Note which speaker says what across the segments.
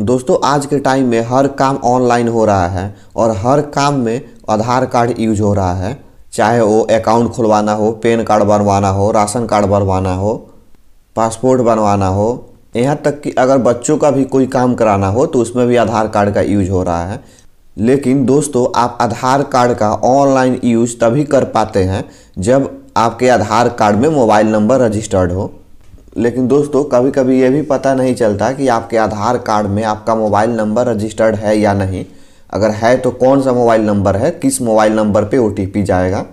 Speaker 1: दोस्तों आज के टाइम में हर काम ऑनलाइन हो रहा है और हर काम में आधार कार्ड यूज हो रहा है चाहे वो अकाउंट खुलवाना हो पेन कार्ड बनवाना हो राशन कार्ड बनवाना हो पासपोर्ट बनवाना हो यहाँ तक कि अगर बच्चों का भी कोई काम कराना हो तो उसमें भी आधार कार्ड का यूज हो रहा है लेकिन दोस्तों आप आधार कार्ड का ऑनलाइन यूज तभी कर पाते हैं जब आपके आधार कार्ड में मोबाइल नंबर रजिस्टर्ड हो लेकिन दोस्तों कभी कभी ये भी पता नहीं चलता कि आपके आधार कार्ड में आपका मोबाइल नंबर रजिस्टर्ड है या नहीं अगर है तो कौन सा मोबाइल नंबर है किस मोबाइल नंबर पे ओ जाएगा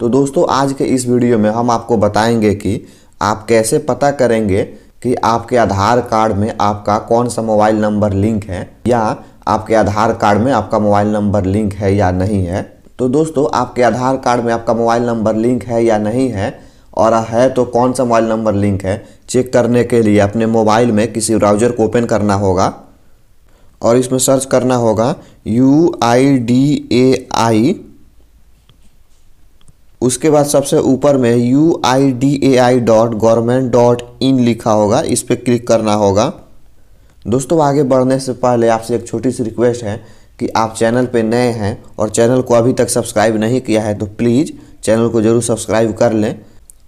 Speaker 1: तो दोस्तों आज के इस वीडियो में हम आपको बताएंगे कि आप कैसे पता करेंगे कि आपके आधार कार्ड में आपका कौन सा मोबाइल नंबर लिंक है या आपके आधार कार्ड में आपका मोबाइल नंबर लिंक है या नहीं है तो दोस्तों आपके आधार कार्ड में आपका मोबाइल नंबर लिंक है या नहीं है और है तो कौन सा मोबाइल नंबर लिंक है चेक करने के लिए अपने मोबाइल में किसी ब्राउज़र को ओपन करना होगा और इसमें सर्च करना होगा यू आई डी ए आई उसके बाद सबसे ऊपर में U I D A I dot government dot in लिखा होगा इस पर क्लिक करना होगा दोस्तों आगे बढ़ने से पहले आपसे एक छोटी सी रिक्वेस्ट है कि आप चैनल पे नए हैं और चैनल को अभी तक सब्सक्राइब नहीं किया है तो प्लीज़ चैनल को ज़रूर सब्सक्राइब कर लें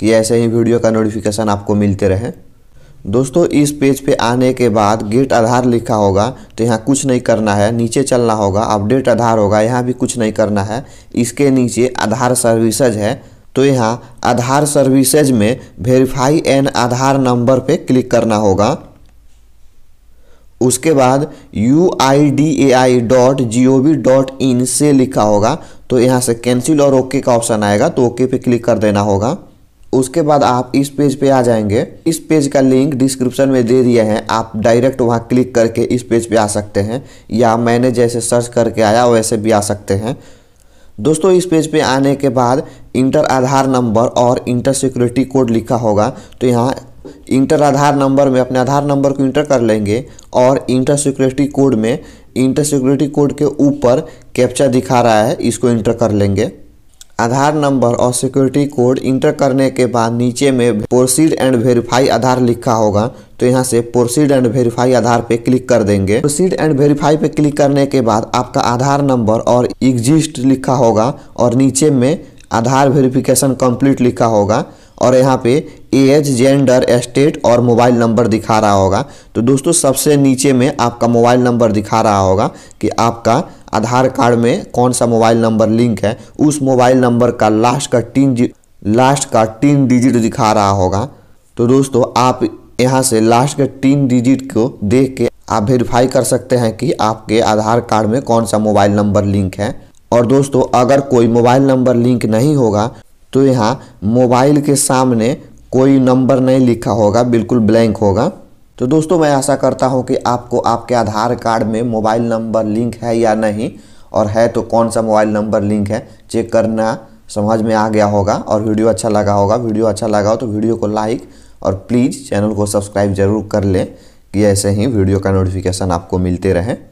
Speaker 1: कि ऐसे ही वीडियो का नोटिफिकेशन आपको मिलते रहे दोस्तों इस पेज पे आने के बाद गेट आधार लिखा होगा तो यहाँ कुछ नहीं करना है नीचे चलना होगा अपडेट आधार होगा यहाँ भी कुछ नहीं करना है इसके नीचे आधार सर्विसेज है तो यहाँ आधार सर्विसेज में वेरीफाई एन आधार नंबर पे क्लिक करना होगा उसके बाद U I D A I dot G O V dot in से लिखा होगा तो यहाँ से कैंसिल और ओके का ऑप्शन आएगा तो ओके पे क्लिक कर देना होगा उसके बाद आप इस पेज पे आ जाएंगे इस पेज का लिंक डिस्क्रिप्शन में दे दिए हैं आप डायरेक्ट वहाँ क्लिक करके इस पेज पे आ सकते हैं या मैंने जैसे सर्च करके आया वैसे भी आ सकते हैं दोस्तों इस पेज पे आने के बाद इंटर आधार नंबर और इंटर सिक्योरिटी कोड लिखा होगा तो यहाँ इंटर आधार नंबर में अपने आधार नंबर को इंटर कर लेंगे और इंटर सिक्योरिटी कोड में इंटर सिक्योरिटी कोड के ऊपर कैप्चा दिखा रहा है इसको इंटर कर लेंगे आधार नंबर और सिक्योरिटी कोड इंटर करने के बाद नीचे में प्रोसीड एंड वेरीफाई आधार लिखा होगा तो यहाँ से प्रोसीड एंड वेरीफाई आधार पे क्लिक कर देंगे प्रोसीड एंड वेरीफाई पे क्लिक करने के बाद आपका आधार नंबर और एग्जिस्ट लिखा होगा और नीचे में आधार वेरिफिकेशन कंप्लीट लिखा होगा और यहाँ पे एज जेंडर स्टेट और मोबाइल नंबर दिखा रहा होगा तो दोस्तों सबसे नीचे में आपका मोबाइल नंबर दिखा रहा होगा कि आपका आधार कार्ड में कौन सा मोबाइल नंबर लिंक है उस मोबाइल नंबर का लास्ट का तीन लास्ट का तीन डिजिट दिखा रहा होगा तो दोस्तों आप यहाँ से लास्ट के तीन डिजिट को देख के आप वेरीफाई कर सकते हैं कि आपके आधार कार्ड में कौन सा मोबाइल नंबर लिंक है और दोस्तों अगर कोई मोबाइल नंबर लिंक नहीं होगा तो यहाँ मोबाइल के सामने कोई नंबर नहीं लिखा होगा बिल्कुल ब्लैंक होगा तो दोस्तों मैं आशा करता हूँ कि आपको आपके आधार कार्ड में मोबाइल नंबर लिंक है या नहीं और है तो कौन सा मोबाइल नंबर लिंक है चेक करना समझ में आ गया होगा और वीडियो अच्छा लगा होगा वीडियो अच्छा लगा हो तो वीडियो को लाइक और प्लीज़ चैनल को सब्सक्राइब जरूर कर लें कि ऐसे ही वीडियो का नोटिफिकेशन आपको मिलते रहें